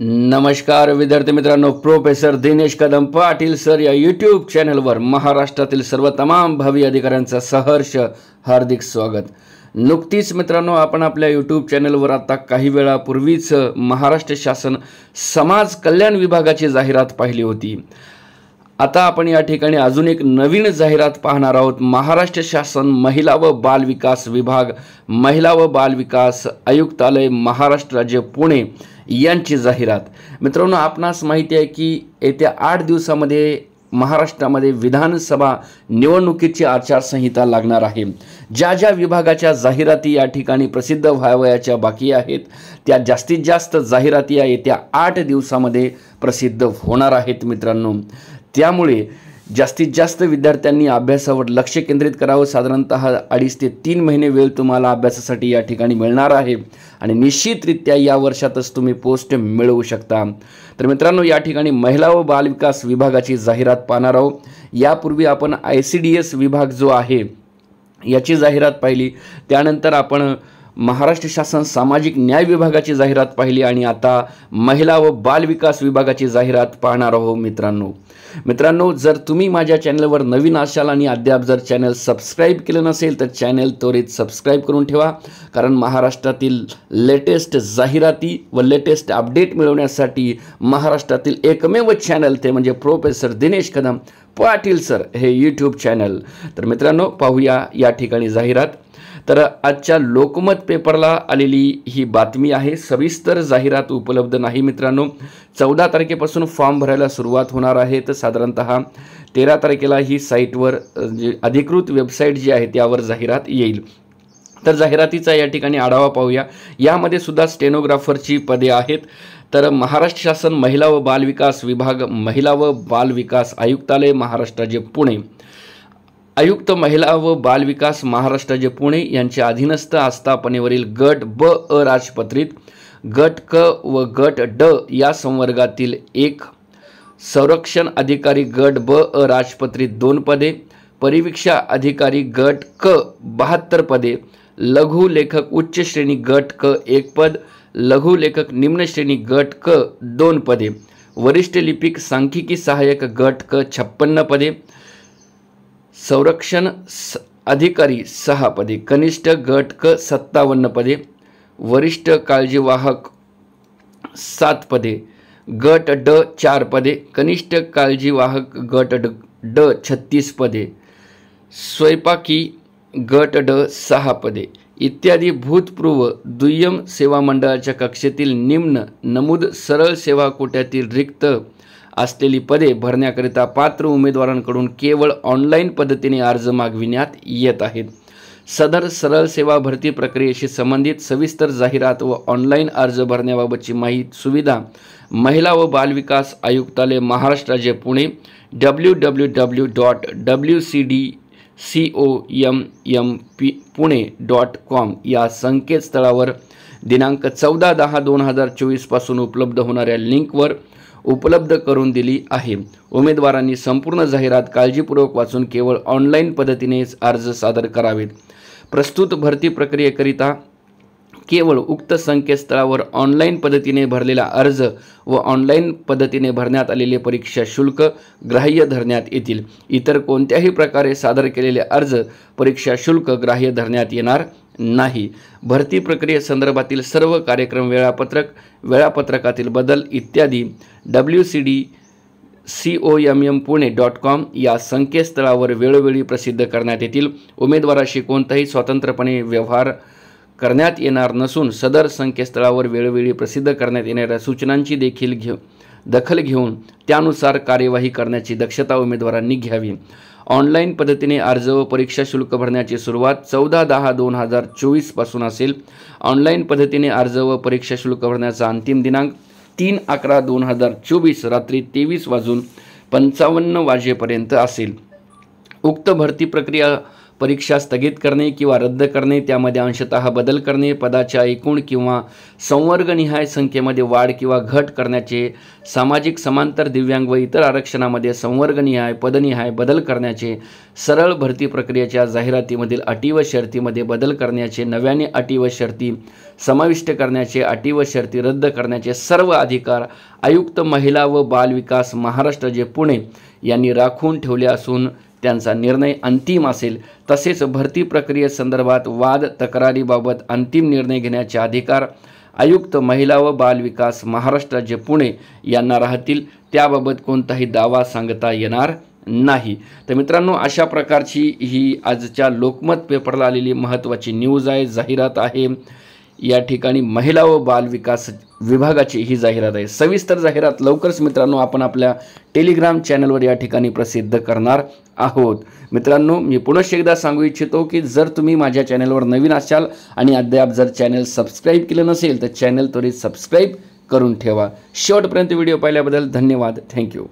नमस्कार विद्यार्थी मित्रांनो प्रोफेसर दिनेश कदम पाटील सर या यूट्यूब चॅनेलवर महाराष्ट्रातील सर्व तमाम भावी अधिकाऱ्यांचं सहर्ष हार्दिक स्वागत नुकतीच मित्रांनो आपण आपल्या यूट्यूब चॅनलवर आता काही वेळापूर्वीच महाराष्ट्र शासन समाज कल्याण विभागाची जाहिरात पाहिली होती आता आपण या ठिकाणी अजून एक नवीन जाहिरात पाहणार आहोत महाराष्ट्र शासन महिला व बाल विकास विभाग महिला व बाल विकास आयुक्तालय महाराष्ट्र राज्य पुणे यांची जाहिरात मित्रांनो आपणास माहिती आहे की येत्या आठ दिवसामध्ये महाराष्ट्रामध्ये विधानसभा निवडणुकीची आचारसंहिता लागणार आहे ज्या ज्या विभागाच्या जाहिराती या ठिकाणी प्रसिद्ध व्हावयाच्या बाकी आहेत त्या जास्तीत जास्त जाहिराती या येत्या आठ दिवसामध्ये प्रसिद्ध होणार आहेत मित्रांनो त्यामुळे जास्तीत जास्त विद्यार्थ्यांनी अभ्यासावर लक्ष केंद्रित करावं साधारणत अडीच ते तीन महिने वेळ तुम्हाला अभ्यासासाठी या ठिकाणी मिळणार आहे आणि निश्चितरित्या या वर्षातच तुम्ही पोस्ट मिळवू शकता तर मित्रांनो या ठिकाणी महिला व बालविकास विभागाची जाहिरात पाहणार आहोत यापूर्वी आपण आय सी डी एस विभाग जो आहे याची जाहिरात पाहिली त्यानंतर आपण महाराष्ट्र शासन सामाजिक न्याय विभागाची जाहिरात पाहिली आणि आता महिला व बालविकास विभागाची जाहिरात पाहणार आहोत मित्रांनो मित्रांनो जर तुम्ही माझ्या चॅनलवर नवीन असाल आणि अद्याप जर चॅनल सबस्क्राईब केलं नसेल तर चॅनल त्वरित सबस्क्राईब करून ठेवा कारण महाराष्ट्रातील लेटेस्ट जाहिराती व लेटेस्ट अपडेट मिळवण्यासाठी महाराष्ट्रातील एकमेव चॅनल ते म्हणजे प्रोफेसर दिनेश कदम पाटील सर हे यूट्यूब चॅनल तर मित्रांनो पाहूया या ठिकाणी जाहिरात तर आजच्या लोकमत पेपरला आलेली ही बातमी आहे सविस्तर जाहिरात उपलब्ध नाही मित्रांनो चौदा तारखेपासून फॉर्म भरायला सुरुवात होणार आहे तर साधारणत तेरा तारखेला ही साईटवर जे म्हणजे अधिकृत वेबसाईट जी आहे त्यावर जाहिरात येईल तर जाहिरातीचा या ठिकाणी आढावा पाहूया यामध्ये सुद्धा स्टेनोग्राफरची पदे आहेत तर महाराष्ट्र शासन महिला व बालविकास विभाग महिला व बालविकास आयुक्तालय महाराष्ट्राचे पुणे आयुक्त महिला व बालविकास महाराष्ट्र जे पुणे यांच्या अधीनस्थ आस्थापनेवरील गट ब अराजपत्रित गट क व गट ड या संवर्गातील एक संरक्षण अधिकारी गट ब अराजपत्रित दोन पदे परिवीक्षा अधिकारी गट क बहात्तर पदे लघु लेखक उच्च श्रेणी गट क एक पद लघु लेखक निम्न श्रेणी गट क दोन पदे वरिष्ठ लिपिक सांख्यिकी सहाय्यक गट क छप्पन्न पदे संरक्षण स अधिकारी सहा पदे कनिष्ठ गट क सत्तावन्न पदे वरिष्ठ काळजीवाहक सात पदे गट ड चार पदे कनिष्ठ काळजीवाहक गट ड ड छत्तीस पदे स्वयंपाकी गट ड सहा पदे इत्यादी भूतपूर्व दुय्यम सेवा मंडळाच्या कक्षेतील निम्न नमूद सरळ सेवा कोट्यातील रिक्त असलेली पदे भरण्याकरिता पात्र उमेदवारांकडून केवळ ऑनलाईन पद्धतीने अर्ज मागविण्यात येत आहेत सदर सरळ सेवा भरती प्रक्रियेशी संबंधित सविस्तर जाहिरात व ऑनलाईन अर्ज भरण्याबाबतची माहिती सुविधा महिला व बालविकास आयुक्तालय महाराष्ट्र राज्य Pune W W W dot W C D C O M M P Pune dot com या संकेतस्थळावर दिनांक चौदा दहा दोन हजार चोवीसपासून उपलब्ध होणाऱ्या लिंकवर उपलब्ध करून दिली आहे उमेदवारांनी संपूर्ण जाहिरात काळजीपूर्वक वाचून केवळ ऑनलाईन पद्धतीनेच अर्ज सादर करावेत प्रस्तुत भरती प्रक्रियेकरिता केवळ उक्त संकेतस्थळावर ऑनलाईन पद्धतीने भरलेला अर्ज व ऑनलाईन पद्धतीने भरण्यात आलेले परीक्षा शुल्क ग्राह्य धरण्यात येतील इतर कोणत्याही प्रकारे सादर केलेले अर्ज परीक्षा शुल्क ग्राह्य धरण्यात येणार नाही भरती प्रक्रियेसंदर्भातील सर्व कार्यक्रम वेळापत्रक वेळापत्रकातील बदल इत्यादी W C D C O M M Pune dot com या संकेतस्थळावर वेळोवेळी प्रसिद्ध करण्यात येतील उमेदवाराशी कोणताही स्वतंत्रपणे व्यवहार करण्यात येणार नसून सदर संकेतस्थळावर वेळोवेळी प्रसिद्ध करण्यात येणाऱ्या सूचनांची देखील घे दखल घेऊन त्यानुसार कार्यवाही करण्याची दक्षता उमेदवारांनी घ्यावी ऑनलाईन पद्धतीने अर्ज व परीक्षा शुल्क भरण्याची सुरुवात चौदा दहा दोन हजार चोवीसपासून असेल ऑनलाईन पद्धतीने अर्ज व परीक्षा शुल्क भरण्याचा अंतिम दिनांक तीन अकरा दोन हजार चोवीस रात्री तेवीस वाजून पंचावन्न वाजेपर्यंत असेल उक्त भरती प्रक्रिया परीक्षा स्थगित करणे किंवा रद्द करणे त्यामध्ये अंशतः बदल करणे पदाच्या एकूण किंवा संवर्गनिहाय संख्येमध्ये वाढ किंवा घट करण्याचे सामाजिक समांतर दिव्यांग व इतर आरक्षणामध्ये संवर्गनिहाय पदनिहाय बदल करण्याचे सरळ भरती प्रक्रियेच्या जाहिरातीमधील अटी व शर्तीमध्ये बदल करण्याचे नव्याने अटी व शर्ती समाविष्ट करण्याचे अटी व शर्ती रद्द करण्याचे सर्व अधिकार आयुक्त महिला व बाल विकास महाराष्ट्र जे पुणे यांनी राखून ठेवले असून त्यांचा निर्णय अंतिम असेल तसेच भरती प्रक्रियेसंदर्भात वाद तक्रारीबाबत अंतिम निर्णय घेण्याचे अधिकार आयुक्त महिला व बाल विकास महाराष्ट्र राज्य पुणे यांना राहतील त्याबाबत कोणताही दावा सांगता येणार नाही तर मित्रांनो अशा प्रकारची ही आजच्या लोकमत पेपरला आलेली महत्त्वाची न्यूज आहे जाहिरात आहे या ठिकाणी महिला व बालविकास विभागाची ही जाहिरात आहे सविस्तर जाहिरात लवकरच मित्रांनो आपण आपल्या टेलिग्राम चॅनलवर या ठिकाणी प्रसिद्ध करणार आहोत मित्रांनो मी पुनश एकदा सांगू इच्छितो की जर तुम्ही माझ्या चॅनलवर नवीन असाल आणि अद्याप जर चॅनल सबस्क्राईब केलं नसेल तर चॅनल त्वरित सबस्क्राईब करून ठेवा शेवटपर्यंत व्हिडिओ पाहिल्याबद्दल धन्यवाद थँक्यू